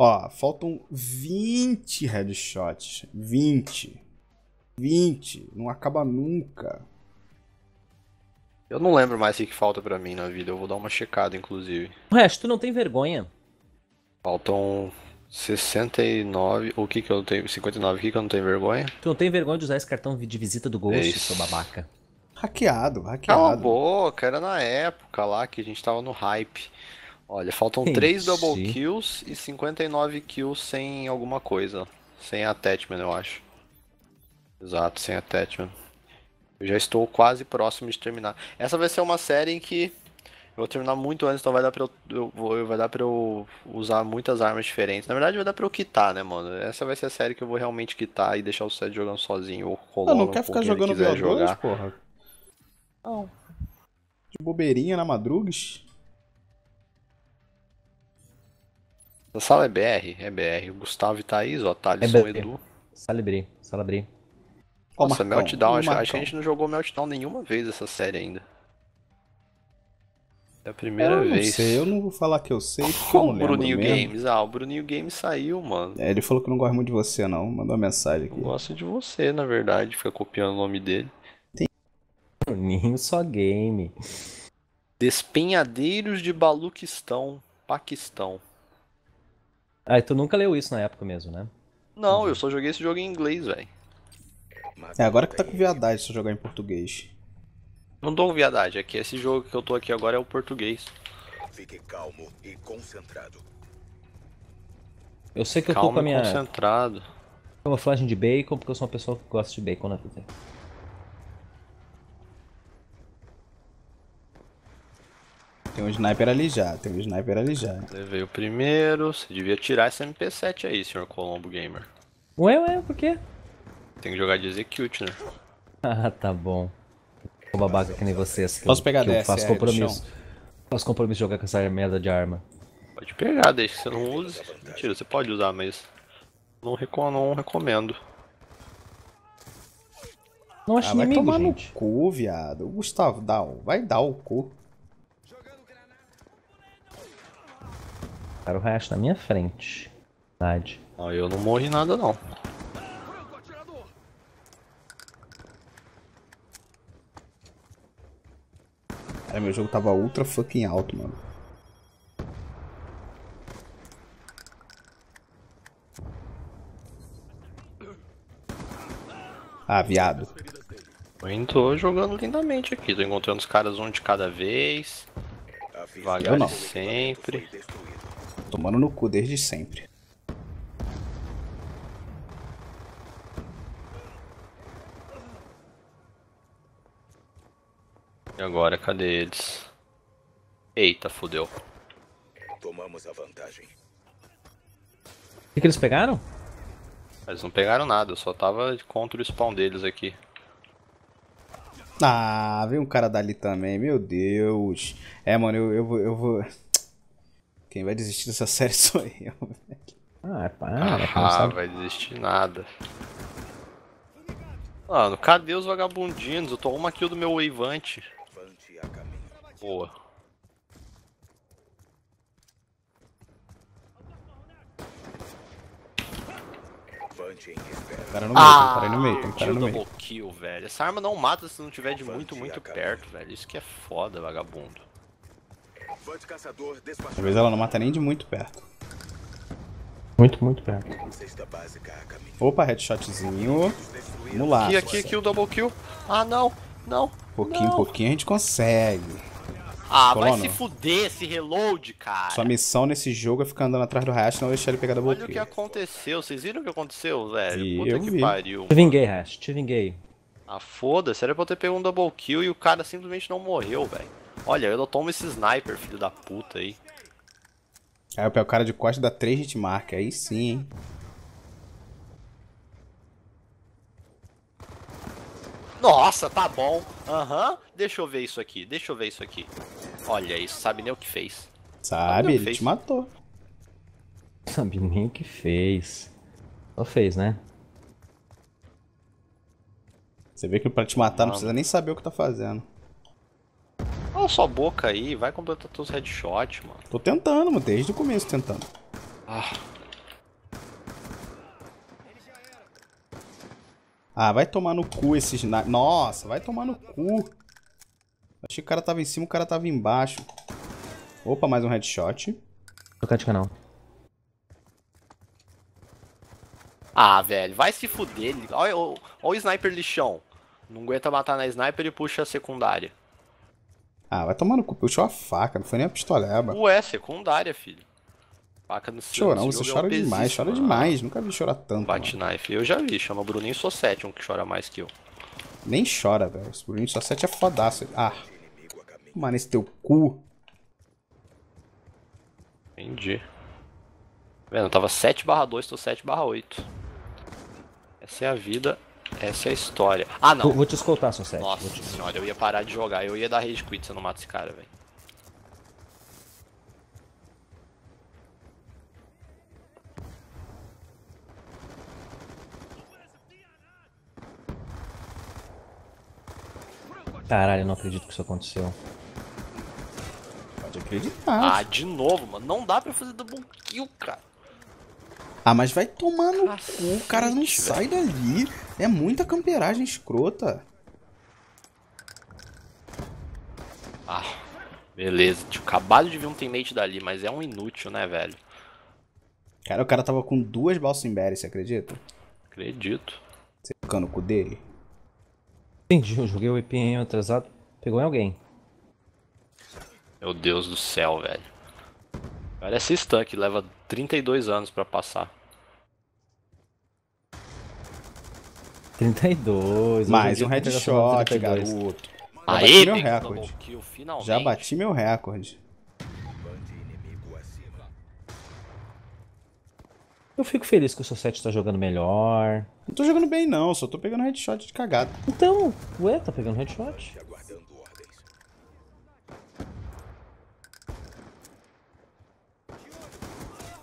Ó, faltam 20 headshots. 20. 20. Não acaba nunca. Eu não lembro mais o que falta para mim na vida. Eu vou dar uma checada, inclusive. resto tu não tem vergonha. Faltam 69. O que que eu tenho? 59. O que que eu não tenho vergonha? Tu não tem vergonha de usar esse cartão de visita do Ghost, Isso. seu babaca. Hackeado, hackeado. Cala a boca, era na época lá que a gente tava no hype. Olha, faltam 3 double kills e 59 kills sem alguma coisa. Sem attachment, eu acho. Exato, sem attachment. Eu já estou quase próximo de terminar. Essa vai ser uma série em que eu vou terminar muito antes, então vai dar pra eu, eu, vai dar pra eu usar muitas armas diferentes. Na verdade, vai dar pra eu quitar, né, mano? Essa vai ser a série que eu vou realmente quitar e deixar o set jogando sozinho. Ou ah, colando, não, não quer ficar jogando quiser BO2, jogar. porra? Não. De bobeirinha na madrugas? A sala é BR, é BR. O Gustavo e Thaís, ó, Thales é Edu. Salabri, Salabri. Nossa, Marcão, Meltdown, acho, acho que a gente não jogou Meltdown nenhuma vez essa série ainda. É a primeira eu vez. Não sei, eu não vou falar que eu sei. Qual o Bruninho mesmo. Games? Ah, o Bruninho Games saiu, mano. É, ele falou que não gosta muito de você, não. Mandou uma mensagem aqui. Gosto de você, na verdade. Fica copiando o nome dele. Tem... Bruninho só game. Despenhadeiros de Baluquistão, Paquistão. Ah, e tu nunca leu isso na época mesmo, né? Não, uhum. eu só joguei esse jogo em inglês, velho. É, agora que tá com viadagem se jogar em português. Não dou viadagem, é que esse jogo que eu tô aqui agora é o português. Fique calmo e concentrado. Eu sei que eu tô com a minha. concentrado. Camuflagem de bacon, porque eu sou uma pessoa que gosta de bacon na né, vida. Tem um sniper ali já, tem um sniper ali já. Levei o primeiro, você devia tirar esse MP7 aí, senhor Colombo Gamer. Ué, ué, por quê? Tem que jogar de execute, né? ah, tá bom. Ô babaca que nem vocês. Posso pegar que faço compromisso. Faço compromisso de jogar com essa merda de arma. Pode pegar, desde que você não use. Mentira, você pode usar, mas não, recom não recomendo. Não acho ah, inimigo, vai tomar gente. no cu, viado. Gustavo, dá, vai dar o cu. Cara, o resto na minha frente. Verdade. Ah, eu não morri nada não. Cara, meu jogo tava ultra fucking alto, mano. Ah, viado. Eu tô jogando lindamente aqui, tô encontrando os caras um de cada vez. Devagar sempre. Tomando no cu desde sempre. E agora, cadê eles? Eita, fudeu. Tomamos a vantagem. O que, que eles pegaram? Eles não pegaram nada, eu só tava contra o spawn deles aqui. Ah, veio um cara dali também, meu Deus. É, mano, eu, eu, eu vou... Eu vou... Quem vai desistir dessa série sou eu, velho. Ah, é para. Ah, é vai desistir nada. Mano, cadê os vagabundinhos? Eu tô uma kill do meu Wavante. Boa. Cara no meio, ah, cara no meio, tem cara no ah, meio. Kill, velho. Essa arma não mata se não tiver de muito, muito perto, velho. Isso que é foda, vagabundo. Talvez ela não mata nem de muito perto. Muito, muito perto. Opa, headshotzinho. Vamos lá. Aqui, aqui, aqui, o double kill. Ah, não, não. Pouquinho, não. pouquinho a gente consegue. Ah, Colono. vai se fuder esse reload, cara. Sua missão nesse jogo é ficar andando atrás do Rast e não deixar ele pegar double kill Olha o que aconteceu, vocês viram o que aconteceu, velho? Puta eu que vi. pariu. Te vinguei, Rast, te vinguei. Ah, foda-se, era pra eu ter pego um double kill e o cara simplesmente não morreu, velho. Olha, eu não tomo esse sniper, filho da puta aí. Aí é, o cara de costa e dá 3 hitmark, aí sim, hein. Nossa, tá bom. Aham, uhum. deixa eu ver isso aqui, deixa eu ver isso aqui. Olha isso, sabe nem o que fez. Sabe, sabe ele fez. te matou. Sabe nem o que fez. Só fez, né? Você vê que pra te matar não, não precisa nem saber o que tá fazendo. Olha sua boca aí, vai completar teus headshots, mano. Tô tentando, mano, desde o começo tentando. Ah. Ah, vai tomar no cu esses... Nossa, vai tomar no cu. Achei que o cara tava em cima, o cara tava embaixo. Opa, mais um headshot. Trocar de canal. Ah, velho, vai se fuder. Olha, olha, olha o sniper lixão. Não aguenta matar na sniper e puxa a secundária. Ah, vai tomar no cu. Puxou a faca, não foi nem a pistoleba. Ué, secundária, filho. Faca no seu. Chorão, você chora é um demais, pesista, chora mano. demais. Nunca vi chorar tanto. Bate knife. Eu já vi, chama o Bruninho Sossete, um que chora mais que eu. Nem chora, velho. O Bruninho Sossete é fodaço. Ah. Mano, esse teu cu. Entendi. Tá vendo? Eu tava 7 barra 2, tô 7 barra 8. Essa é a vida essa é a história. Ah, não. Vou, vou te escoltar, Sunset. Nossa te... senhora, eu ia parar de jogar. Eu ia dar rage quit se eu não mato esse cara, velho. Caralho, eu não acredito que isso aconteceu. Pode acreditar. Ah, de novo, mano. Não dá pra fazer double kill, cara. Ah, mas vai tomando cu, o cara não sai dali. É muita camperagem escrota. Ah, beleza. Tinha acabado de ver um teammate dali, mas é um inútil, né, velho? Cara, o cara tava com duas Balsimberry, você acredita? Acredito. Você tá ficando o cu dele? Entendi, eu joguei o EPM atrasado, pegou em alguém. Meu Deus do céu, velho. Parece stun que leva 32 anos pra passar. 32. Mais um headshot, garoto. Aê, bati meu recorde. Kill, Já bati meu recorde. Eu fico feliz que o seu set tá jogando melhor. Não tô jogando bem não, só tô pegando headshot de cagada. Então, ué, tá pegando headshot.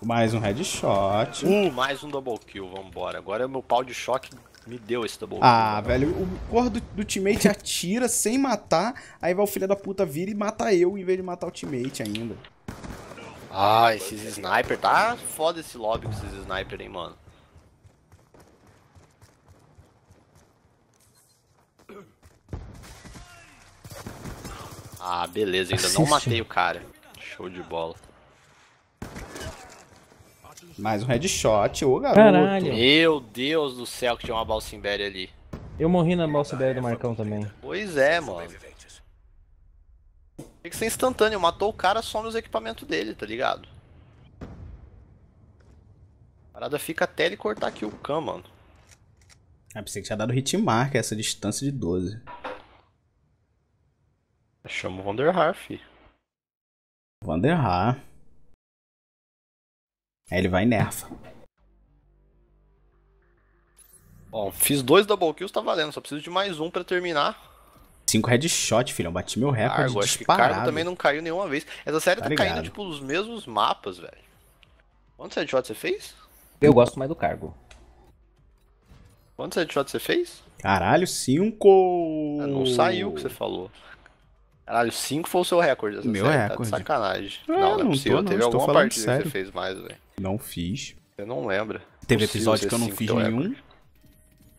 Mais um headshot. Uh, mais um double kill, vambora. Agora é meu pau de choque me deu esse double kill. Ah, cara. velho, o core do, do teammate atira sem matar, aí vai o filho da puta vir e mata eu em vez de matar o teammate ainda. Ah, esses sniper, tá foda esse lobby com esses sniper, hein, mano. Ah, beleza, ainda não matei o cara. Show de bola. Mais um headshot, ô garoto. Caralho. Meu Deus do céu, que tinha uma Balsimbéria ali. Eu morri na Balsimbéria do Marcão também. Pois é, mano. Tem que ser instantâneo, matou o cara, some os equipamentos dele, tá ligado? A parada fica até ele cortar aqui o can, mano. Ah, pensei que tinha dado hitmark essa distância de 12. Chama o Vanderhaar, fi. Vanderhaar. Aí ele vai e nerfa. Bom, fiz dois double kills, tá valendo. Só preciso de mais um pra terminar. Cinco headshot, filhão. Bati meu recorde ah, Cargo, disparado. Cargo também não caiu nenhuma vez. Essa série tá, tá caindo, tipo, os mesmos mapas, velho. Quantos headshots você fez? Eu gosto mais do Cargo. Quantos headshots você fez? Caralho, cinco! Ah, não saiu o que você falou. Caralho, 5 foi o seu recorde. Meu série, recorde. Tá de sacanagem. É, não, não, é não é possível. Tô, não, Teve alguma partida que você fez mais, velho. Não fiz. Eu não lembro. Teve episódio que eu não fiz nenhum. Recorde.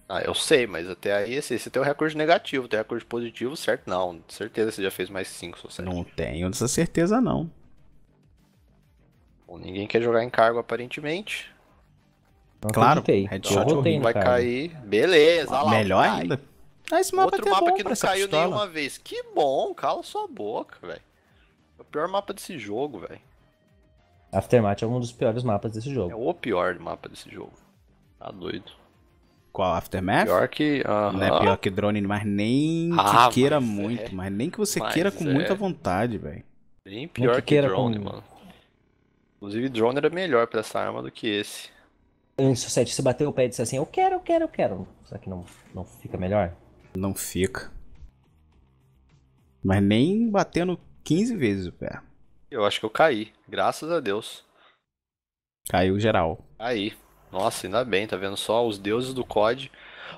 Ah, eu sei, mas até aí esse, esse é tem um recorde negativo, tem um recorde positivo, certo? Não, certeza você já fez mais 5 ou 7. Não tenho essa certeza, não. Bom, ninguém quer jogar em cargo, aparentemente. Não claro, acreditei. headshot eu rotei, vai cair. Beleza, ah, lá, Melhor cai. ainda. Ah, esse mapa Outro é mapa é bom que não caiu pistola. nenhuma vez. Que bom, cala sua boca, velho. É o pior mapa desse jogo, velho. Aftermath é um dos piores mapas desse jogo. É o pior mapa desse jogo. Tá doido. Qual? Aftermath? Pior que. Uh -huh. Não é pior que drone, mas nem ah, que queira mas é. muito. É. Mas nem que você mas queira com é. muita vontade, velho. Bem pior que, que, drone, com... mano. Inclusive, drone era melhor pra essa arma do que esse. Se você bater o pé e disse assim, eu quero, eu quero, eu quero. Será que não, não fica melhor? Não fica. Mas nem batendo 15 vezes o pé. Eu acho que eu caí, graças a Deus. Caiu geral. Aí. Nossa, ainda bem, tá vendo só os deuses do COD.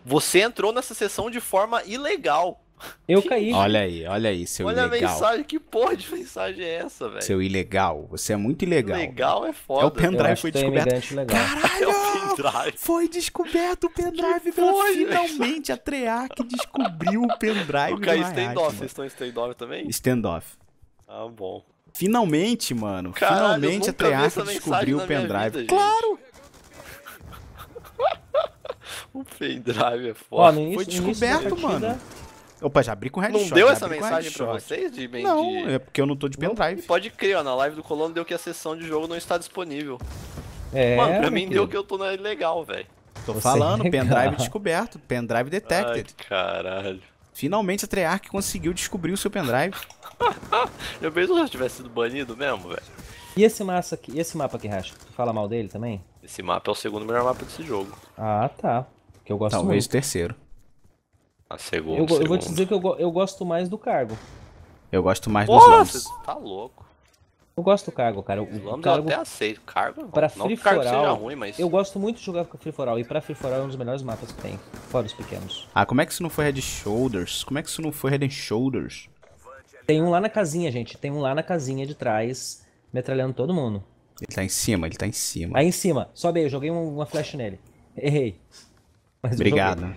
Você entrou nessa sessão de forma ilegal. Eu caí. Olha aí, olha aí, seu olha ilegal. Olha a mensagem, que porra de mensagem é essa, velho? Seu ilegal, você é muito ilegal. Legal é foda. É o pendrive foi descoberto. Caralho! É o pendrive. Foi descoberto o pendrive pela foi, finalmente velho. a Treyarch descobriu o pendrive. O Caí standoff, vocês estão em standoff também? Standoff. Ah, bom. Finalmente, mano. Caralho, finalmente a Treyarch descobriu o pendrive. Vida, claro! o pendrive é foda. Ó, início, foi descoberto, mano. Opa, já abri com headshot. Não deu essa mensagem pra vocês de bem Não, de... é porque eu não tô de pendrive. Pode crer, ó, na live do Colono deu que a sessão de jogo não está disponível. É, Mano, pra mim deu que eu tô na legal, velho. Tô Você falando, é pendrive descoberto, pendrive detected. Ai, caralho. Finalmente a Treyarch conseguiu descobrir o seu pendrive. eu mesmo já tivesse sido banido mesmo, velho. E esse, massa aqui, esse mapa aqui, Racha? Tu fala mal dele também? Esse mapa é o segundo melhor mapa desse jogo. Ah, tá. Que eu gosto Talvez muito. Talvez o terceiro. A segunda. Eu, eu vou te dizer que eu, eu gosto mais do cargo. Eu gosto mais Porra, dos Lambs. Você tá louco. Eu gosto do cargo, cara. O Lambs cargo... eu até aceito. Cargo, pra não free cargo seja ruim, mas... Eu gosto muito de jogar com Free For All, e pra Free For All é um dos melhores mapas que tem, fora os pequenos. Ah, como é que isso não foi Red Shoulders? Como é que isso não foi Red Shoulders? Tem um lá na casinha, gente. Tem um lá na casinha de trás, metralhando todo mundo. Ele tá em cima, ele tá em cima. Aí tá em cima. Sobe aí, eu joguei uma flash nele. Errei. Mas Obrigado.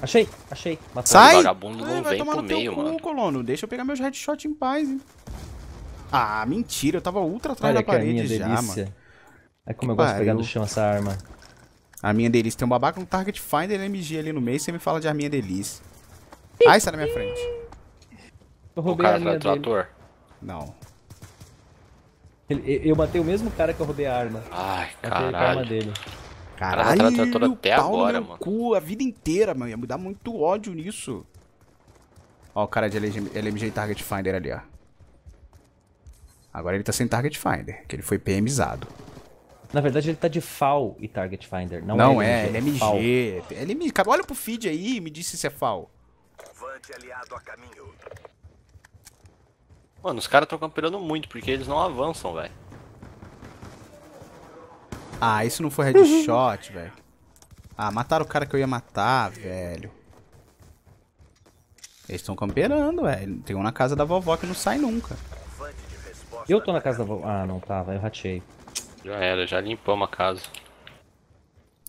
Achei, achei. Sai! vagabundo não Ai, vem pro meio, cu, mano. colono. Deixa eu pegar meus headshots em paz, hein. Ah, mentira. Eu tava ultra atrás Olha da parede já, delícia. mano. É como que eu gosto de pegar no chão essa arma. A minha delícia. Tem um babaca no Target Finder MG ali no meio. Você me fala de arminha delícia. Ai, sai na minha frente. Eu roubei o cara a arminha tá trator? Não. Ele, eu, eu matei o mesmo cara que eu roubei a arma. Ai, caralho. Matei a arma dele. Caralho, ela tá até agora, mano. Cu, a vida inteira, mano. Ia me dar muito ódio nisso. Ó, o cara de LMG, Target Finder ali, ó. Agora ele tá sem Target Finder, que ele foi PMizado. Na verdade, ele tá de FAL e Target Finder. Não, não é LMG. É LMG. Cara, olha pro feed aí e me diz se é FAL. Mano, os caras estão campeando muito, porque eles não avançam, velho. Ah, isso não foi headshot, velho. Ah, mataram o cara que eu ia matar, velho. Eles estão camperando, velho. Tem um na casa da vovó que não sai nunca. Eu tô na casa da vovó. Ah, não tava. Tá, eu ratei. Já era, já limpamos a casa.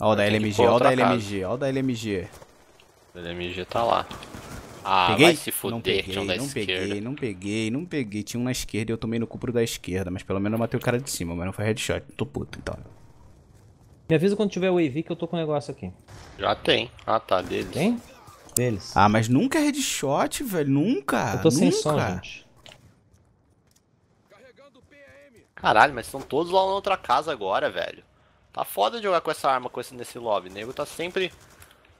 Ó o da LMG, ó o da LMG, ó o da LMG. O LMG tá lá. Ah, peguei? vai se fuder, não peguei, tinha um da não esquerda. Peguei, não peguei, não peguei. Tinha um na esquerda e eu tomei no cupro da esquerda, mas pelo menos eu matei o cara de cima, mas não foi headshot. Tô puto, então. Me avisa quando tiver o AV que eu tô com um negócio aqui. Já tem. Ah, tá, deles. Tem? Deles. Ah, mas nunca é headshot, velho. Nunca. Eu tô nunca. sem som, gente. Caralho, mas estão todos lá na outra casa agora, velho. Tá foda jogar com essa arma com esse, nesse lobby. O nego tá sempre.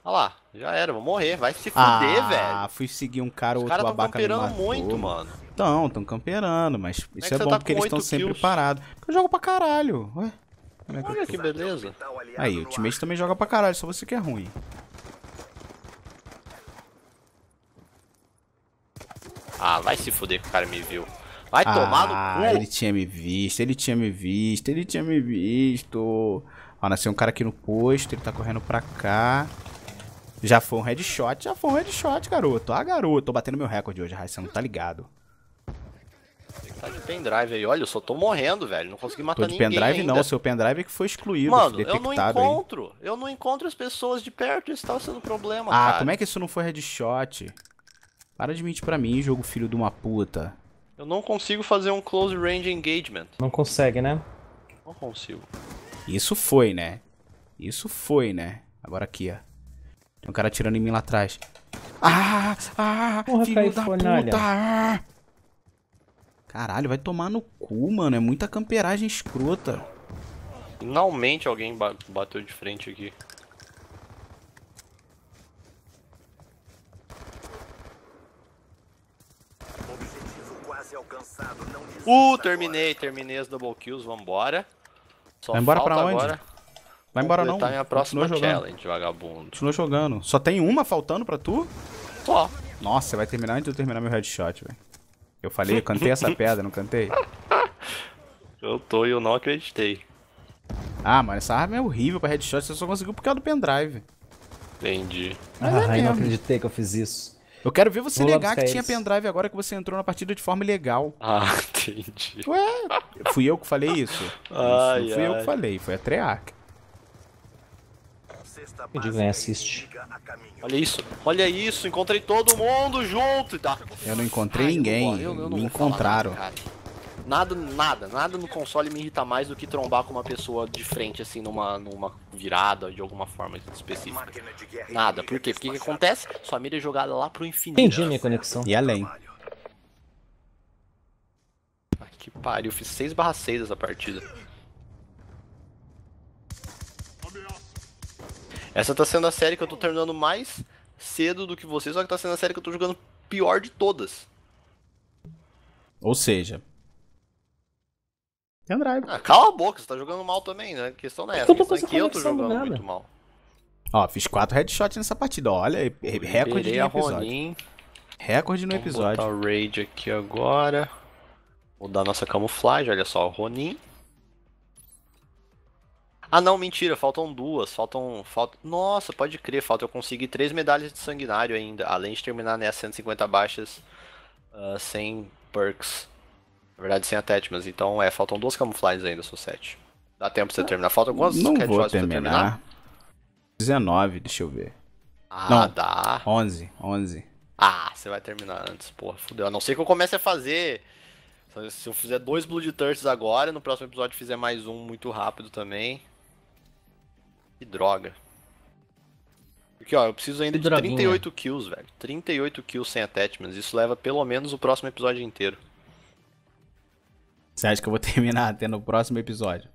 Olha lá, já era, vou morrer. Vai se fuder, ah, velho. Ah, fui seguir um cara ou outro cara babaca Os caras tão camperando muito, mano. Tão, tão camperando, mas é isso é, é bom tá porque eles estão sempre parados. Eu jogo pra caralho. Ué que Olha que beleza. Aí, o teammate também joga pra caralho, só você que é ruim. Ah, vai se fuder que o cara me viu. Vai ah, tomar no ah, cu. ele tinha me visto, ele tinha me visto, ele tinha me visto. Ó, nasceu um cara aqui no posto, ele tá correndo pra cá. Já foi um headshot, já foi um headshot, garoto. Ah, garoto, tô batendo meu recorde hoje, Raíssa, não tá ligado. Tá de pendrive aí. Olha, eu só tô morrendo, velho. Não consegui matar tô de ninguém. pendrive ainda. não, seu pendrive é que foi excluído, Mano, detectado. Eu não encontro. Aí. Eu não encontro as pessoas de perto. Isso tá sendo um problema, ah, cara. como é que isso não foi headshot? Para de mentir pra mim, jogo filho de uma puta. Eu não consigo fazer um close range engagement. Não consegue, né? Não consigo. Isso foi, né? Isso foi, né? Agora aqui, ó. Tem um cara atirando em mim lá atrás. Ah! Ah! Porra, filho da puta! Ah! Caralho, vai tomar no cu, mano. É muita camperagem escrota. Finalmente alguém bateu de frente aqui. Uh, terminei, terminei as double kills, vambora. Só vai embora pra onde? Agora vai embora não. minha próxima Continua challenge, jogando. vagabundo. Continua jogando. Só tem uma faltando pra tu? Só. Nossa, vai terminar antes de eu terminar meu headshot, velho. Eu falei, eu cantei essa pedra, não cantei? Eu tô e eu não acreditei. Ah, mano, essa arma é horrível pra headshot, você só conseguiu por causa do pendrive. Entendi. Ah, Mas ah, é eu não acreditei que eu fiz isso. Eu quero ver você Vou negar que tinha pendrive agora que você entrou na partida de forma ilegal. Ah, entendi. Ué, fui eu que falei isso? Ai, isso, fui ai. eu que falei, foi a Treyarch. Onde vem né, é assiste. Olha isso, olha isso, encontrei todo mundo junto. Tá. Eu não encontrei Ai, ninguém, eu, eu não me encontraram. Nada, nada, nada, nada no console me irrita mais do que trombar com uma pessoa de frente, assim, numa, numa virada, de alguma forma específica. Nada, por quê? Porque o que acontece? Sua mira é jogada lá pro infinito. Entendi minha conexão. E além. Ai, que pariu, eu fiz 6 barra 6 essa partida. Essa tá sendo a série que eu tô terminando mais cedo do que você, só que tá sendo a série que eu tô jogando pior de todas. Ou seja. Tem drive. Ah, cala a boca, você tá jogando mal também, né? A questão não é essa. eu tô é jogando nada. muito mal. Ó, fiz quatro headshots nessa partida, olha, recorde no episódio. Ronin. Recorde no Vamos episódio. Vou botar o raid aqui agora. Vou dar nossa camuflagem, olha só, o Ronin. Ah, não, mentira, faltam duas. Faltam. Falta... Nossa, pode crer, falta eu conseguir três medalhas de sanguinário ainda. Além de terminar nessas 150 baixas uh, sem perks. Na verdade, sem atetmas. Então, é, faltam duas camuflagens ainda, sou sete. Dá tempo pra você ah, terminar. Faltam quantas Não é vou terminar. terminar. 19, deixa eu ver. Ah, Não, dá. 11, 11. Ah, você vai terminar antes, porra, fudeu. A não ser que eu comece a fazer. Se eu fizer dois Blood Thirsts agora, no próximo episódio fizer mais um muito rápido também. Que droga. Porque, ó, eu preciso ainda que de droguinha. 38 kills, velho. 38 kills sem attachments. Isso leva pelo menos o próximo episódio inteiro. Você acha que eu vou terminar até no próximo episódio?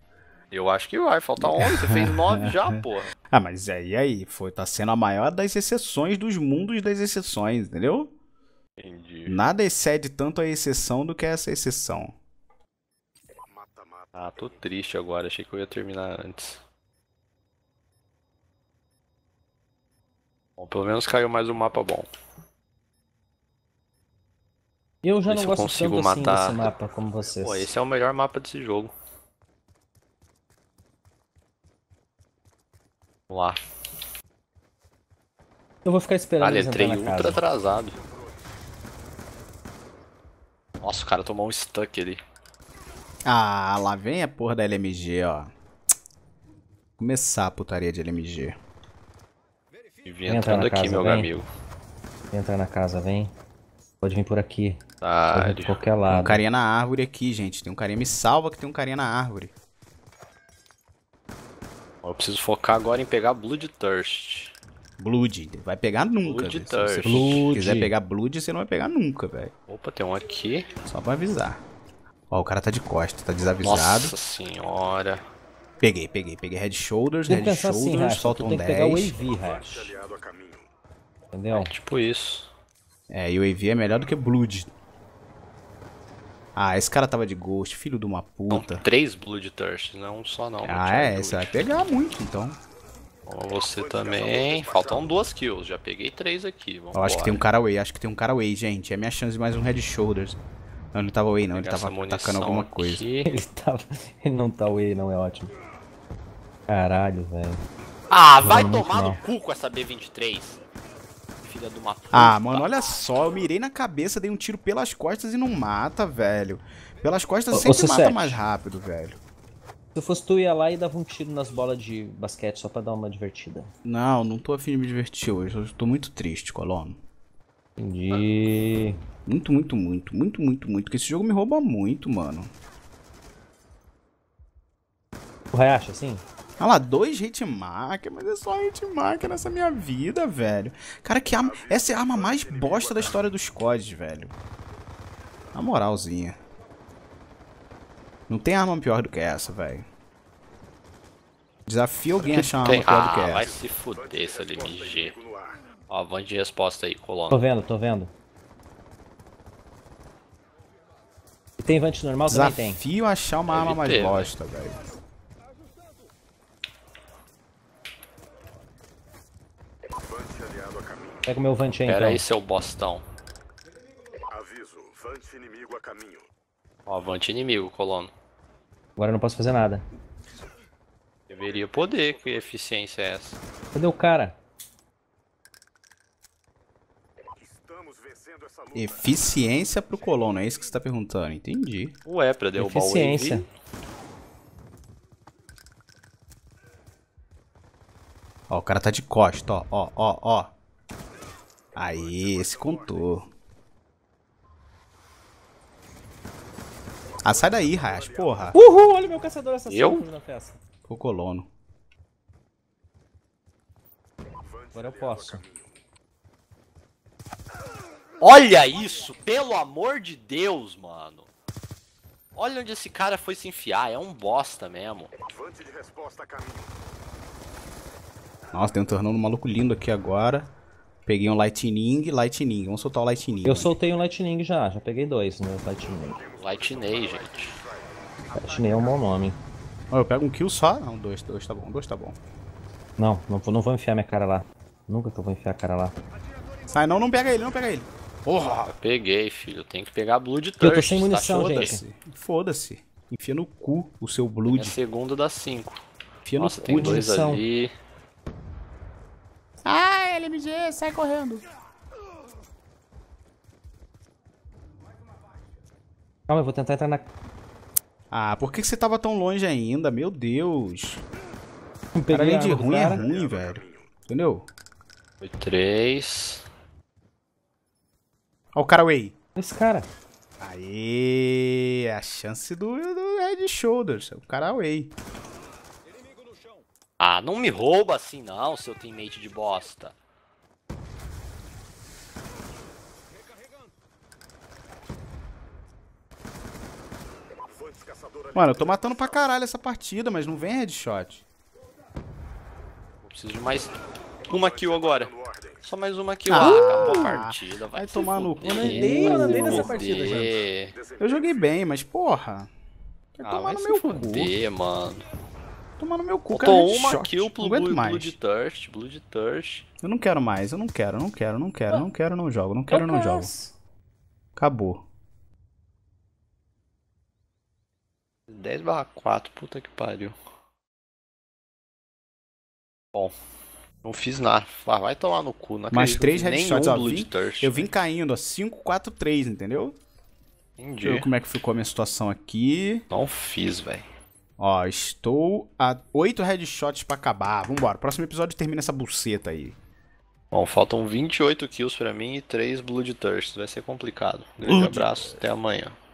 Eu acho que vai, faltar 11, você fez 9 já, porra. Ah, mas aí, é, aí, foi, tá sendo a maior das exceções dos mundos das exceções, entendeu? Entendi. Nada excede tanto a exceção do que essa exceção. Ah, tô triste agora, achei que eu ia terminar antes. Bom, pelo menos caiu mais um mapa bom. Eu já não gosto consigo tanto assim matar... assim desse mapa como vocês. Pô, esse é o melhor mapa desse jogo. Vamos lá. Eu vou ficar esperando Olha, ah, ultra casa. atrasado. Nossa, o cara tomou um stuck ali. Ah, lá vem a porra da LMG, ó. Começar a putaria de LMG vim entrando aqui, casa, meu vem. amigo. Vem entrar na casa, vem. Pode vir por aqui. Tá, de qualquer lado. Tem um carinha na árvore aqui, gente. Tem um carinha. Me salva que tem um carinha na árvore. Eu preciso focar agora em pegar Blood Thirst. Blood. Vai pegar nunca. Blood Thirst. Se você quiser pegar Blood, você não vai pegar nunca, velho. Opa, tem um aqui. Só pra avisar. Ó, o cara tá de costa, tá desavisado. Nossa senhora. Peguei, peguei, peguei Head Shoulders, Head assim, Shoulders, assim, Racha, soltam 10. pegar o AV, Entendeu? É tipo isso. É, e o AV é melhor do que Blood. Ah, esse cara tava de Ghost, filho de uma puta. Não, três Blood Thirst, não só não. Ah, é, você vai pegar muito, então. Você também. Faltam duas kills, já peguei três aqui. Eu acho que tem um cara away, acho que tem um cara away, gente. É minha chance de mais um Head Shoulders. Não, ele tava away não, ele tava atacando alguma coisa. Ele tava. Ele não tá away não, é ótimo. Caralho, velho. Ah, vai tomar no cu com essa B23. Filha do uma Ah, mano, olha só, eu mirei na cabeça, dei um tiro pelas costas e não mata, velho. Pelas costas sempre mata mais rápido, velho. Se eu fosse tu, ia lá e dava um tiro nas bolas de basquete só pra dar uma divertida. Não, não tô afim de me divertir hoje. Eu tô muito triste, Colono. Entendi. Muito, muito, muito, muito, muito, muito. Porque esse jogo me rouba muito, mano. O Hayashi, assim? Ah lá, dois hitmarker, mas é só hitmarker nessa minha vida, velho. Cara, que arma... Essa é a arma mais bosta da história dos CODs, velho. Na moralzinha. Não tem arma pior do que essa, velho. Desafio alguém a achar uma arma pior do que essa. Ah, vai se fuder, seu LMG. Ó, avante de resposta aí, colono. Tô vendo, tô vendo. E tem avante normal Desafio também tem. Desafio achar uma arma mais né? bosta, velho. Pega o meu vante aí, Pera então. aí, seu bostão. Aviso, vante inimigo a caminho. Ó, avante inimigo, colono. Agora eu não posso fazer nada. Deveria poder, que eficiência é essa? Cadê o cara? Eficiência pro colono, é isso que você tá perguntando, entendi. Ué, pra derrubar Eficiência. o Eficiência. Ó, o cara tá de costa, ó, ó, ó, ó. Aí, esse contou. Ah, sai daí, Hayashi, porra. Uhul, olha meu caçador assassino Eu? na festa. O colono. Agora eu posso. Olha isso, pelo amor de Deus, mano. Olha onde esse cara foi se enfiar, é um bosta mesmo. Nossa, tem um tornando maluco lindo aqui agora. Peguei um Lightning, Lightning. Vamos soltar o Lightning. Eu soltei um Lightning já, já peguei dois no né, Lightning. Lightning, gente. Lightning é um bom nome. Oh, eu pego um kill só? Não, dois, dois tá bom, dois tá bom. Não, não, não vou enfiar minha cara lá. Nunca que eu vou enfiar a cara lá. Sai não, não pega ele, não pega ele. Porra, peguei, filho. Tem que pegar Blood Thirst. Eu tô sem tá? munição, tá? gente. Foda-se. Enfia no cu o seu Blood. Minha é segunda dá 5. Enfia Nossa, no tem cu dois munição. ali. Ah, LMG, sai correndo. Calma, eu vou tentar entrar na... Ah, por que você tava tão longe ainda? Meu Deus. Cara, além de ruim, é ruim, velho. Entendeu? Foi três... Olha o Caraway. Esse cara. Aí, a chance do, do Head Shoulders. O Caraway. Ah, não me rouba assim não, seu teammate de bosta. Mano, eu tô matando pra caralho essa partida, mas não vem headshot. Eu preciso de mais uma kill agora. Só mais uma aqui, ah, ó. Acabou a partida. Vai, vai tomar no cu. Eu andei, eu andei nessa partida, gente. Eu joguei bem, mas porra. Vai ah, tomar vai no meu fuder, cu. mano. Tomar no meu cu, cara. Tô uma kill pro Blue, mais. Blue de Thirst, Blue Thirst. Eu não quero mais, eu não quero, não quero, não quero, não quero, não jogo, não quero, não jogo. Acabou. 10 barra 4, puta que pariu. Bom. Não fiz nada. Ah, vai tomar no cu, não Mais três headshots, ó. Vim, eu vim caindo, ó. 5, 4, 3, entendeu? Entendi. Deixa eu ver como é que ficou a minha situação aqui. Não fiz, velho. Ó, estou a 8 headshots pra acabar. Vambora, próximo episódio termina essa buceta aí. Bom, faltam 28 kills pra mim e 3 Bloodthirst. Vai ser complicado. Grande Blood... abraço, até amanhã.